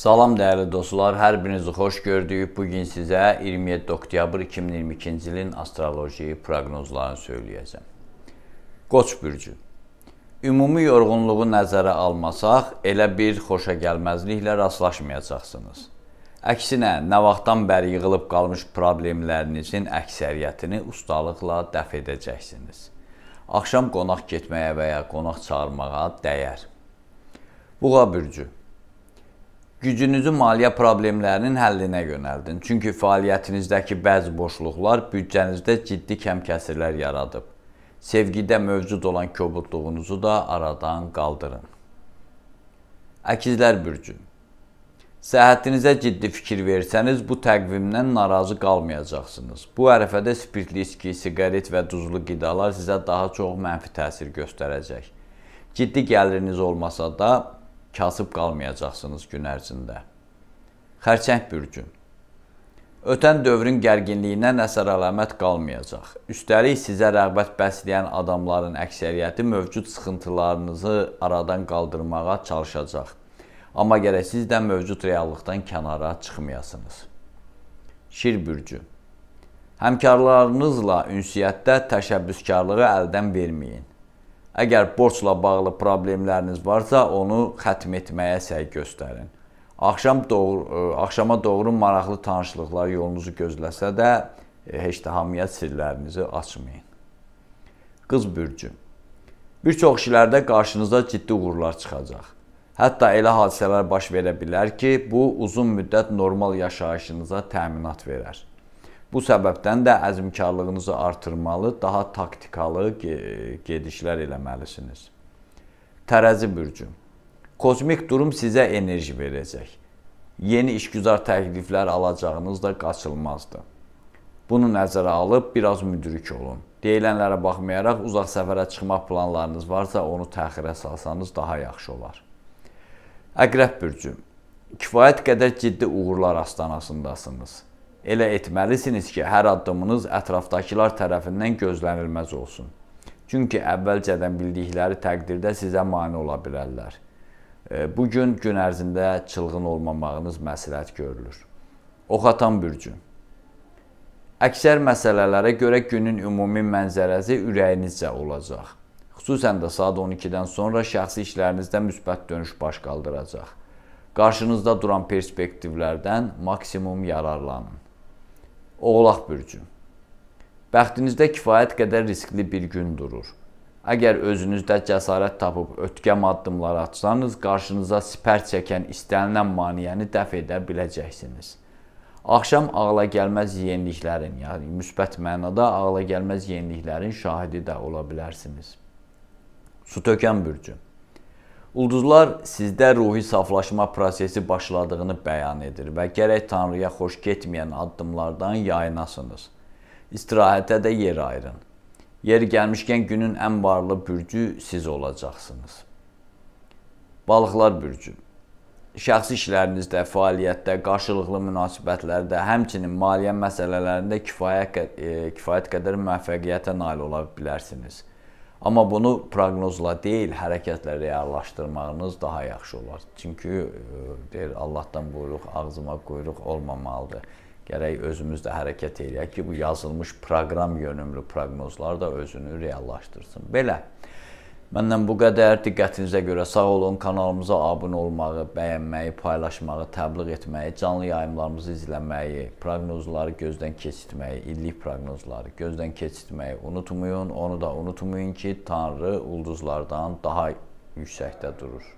Salam dəyərli dostlar, hər birinizi xoş gördük. Bu gün sizə 27 oktyabr 2022-ci ilin astroloji proqnozlarını söyləyəcəm. Qoç bürcü. Ümumi yorğunluğu nəzərə almasaq, elə bir xoşa gəlməzliklə rastlaşmayacaqsınız. Əksinə, nə vaxtdan bəri yığılıb qalmış problemlərinizin əksəriyyətini ustalıqla dəf edəcəksiniz. Axşam qonaq getməyə və ya qonaq çağırmağa dəyər. Buğa bürcü gücünüzü maliyyə problemlərinin həllinə yönəldin. Çünki fəaliyyətinizdəki bəzi boşluqlar büdcənizdə ciddi kəmkəsirlər yaradıb. Sevgidə mövcud olan kobudluğunuzu da aradan qaldırın. Əkizlər bürcü. Səhhətinizə ciddi fikir versəniz, bu təqvimdən narazı qalmayacaqsınız. Bu ərəfədə spirtli içki, siqaret və duzlu qidalar sizə daha çox mənfi təsir göstərəcək. Ciddi gəliriniz olmasa da, kasıb qalmayacaqsınız gün ərzində. Xərçəng bürcü. Ötən dövrün gərginliyindən əsər-əlamət qalmayacaq. Üstəlik sizə rəğbət bəsləyən adamların əksəriyyəti mövcud sıxıntılarınızı aradan qaldırmağa çalışacaq. Amma gərək siz də mövcud reallıqdan kənara çıxmayasınız. Şir bürcü. Həmkarlarınızla ünsiyyətdə təşəbbüskarlığı əldən verməyin. Əgər borcla bağlı problemləriniz varsa, onu xətm etməyə səy göstərin. Axşam doğru e, axşama doğru maraqlı tanışlıqlar yolunuzu gözləsə də, e, heç də hamiyyət sirlərinizi açmayın. Qız bürcü. Bir çox işlərdə qarşınıza ciddi uğurlar çıxacaq. Hətta elə hadisələr baş verə bilər ki, bu uzun müddət normal yaşayışınıza təminat verər. Bu səbəbdən də əzmkarlığınızı artırmalı, daha taktikalı gedişlər eləməlisiniz. Tərəzi bürcü. Kozmik durum sizə enerji verəcək. Yeni işgüzar təkliflər alacağınız da qaçılmazdır. Bunu nəzərə alıb biraz müdrik olun. Deyilənlərə baxmayaraq uzaq səfərə çıxmaq planlarınız varsa, onu təxirə salsanız daha yaxşı olar. Əqrəb bürcü. Kifayət qədər ciddi uğurlar astanasındasınız Elə etməlisiniz ki, hər addımınız ətrafdakılar tərəfindən gözlənilməz olsun. Çünki əvvəlcədən bildikləri təqdirdə sizə mane ola bilərlər. E, Bu gün gün ərzində çılğın olmamağınız məsləhət görülür. Oxatan bürcü. Əksər məsələlərə görə günün ümumi mənzərəsi ürəyinizcə olacaq. Xüsusən də saat 12-dən sonra şəxsi işlərinizdə müsbət dönüş baş qaldıracaq. Qarşınızda duran perspektivlərdən maksimum yararlanın. Oğlaq bürcü. Bəxtinizdə kifayət qədər riskli bir gün durur. Əgər özünüzdə cəsarət tapıb ötkəm addımlar atsanız, qarşınıza sipər çəkən istənilən maneəni dəf edə biləcəksiniz. Axşam ağla gəlməz yeniliklərin, yəni müsbət mənada ağla gəlməz yeniliklərin şahidi də ola bilərsiniz. Su tökən bürcü. Ulduzlar sizdə ruhi saflaşma prosesi başladığını bəyan edir və gərək Tanrıya xoş getməyən addımlardan yayınasınız. İstirahətə də yer ayırın. Yer gəlmişkən günün ən varlı bürcü siz olacaqsınız. Balıqlar bürcü şəxsi işlərinizdə, fəaliyyətdə, qarşılıqlı münasibətlərdə, həmçinin maliyyə məsələlərində kifayət, e, kifayət qədər müvəffəqiyyətə nail ola bilərsiniz. Amma bunu proqnozla deyil, hərəkətlə reallaşdırmağınız daha yaxşı olar. Çünki e, deyir Allahdan buyruq, ağzıma quyruq olmamalıdır. Gərək özümüz də hərəkət eləyək ki, bu yazılmış proqram yönümlü proqnozlar da özünü reallaşdırsın. Belə Məndən bu qədər. Diqqətinizə görə sağ olun. Kanalımıza abunə olmağı, bəyənməyi, paylaşmağı, təbliğ etməyi, canlı yayımlarımızı izləməyi, proqnozları gözdən keçirtməyi, illik proqnozları gözdən keçirtməyi unutmayın. Onu da unutmayın ki, Tanrı ulduzlardan daha yüksəkdə durur.